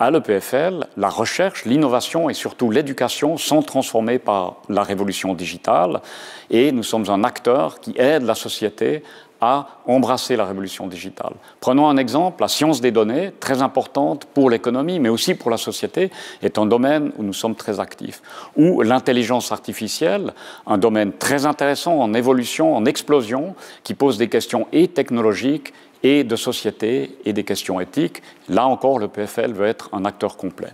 À l'EPFL, la recherche, l'innovation et surtout l'éducation sont transformées par la révolution digitale et nous sommes un acteur qui aide la société à embrasser la révolution digitale. Prenons un exemple, la science des données, très importante pour l'économie, mais aussi pour la société, est un domaine où nous sommes très actifs. Ou l'intelligence artificielle, un domaine très intéressant, en évolution, en explosion, qui pose des questions et technologiques et de société et des questions éthiques. Là encore, le PFL veut être un acteur complet.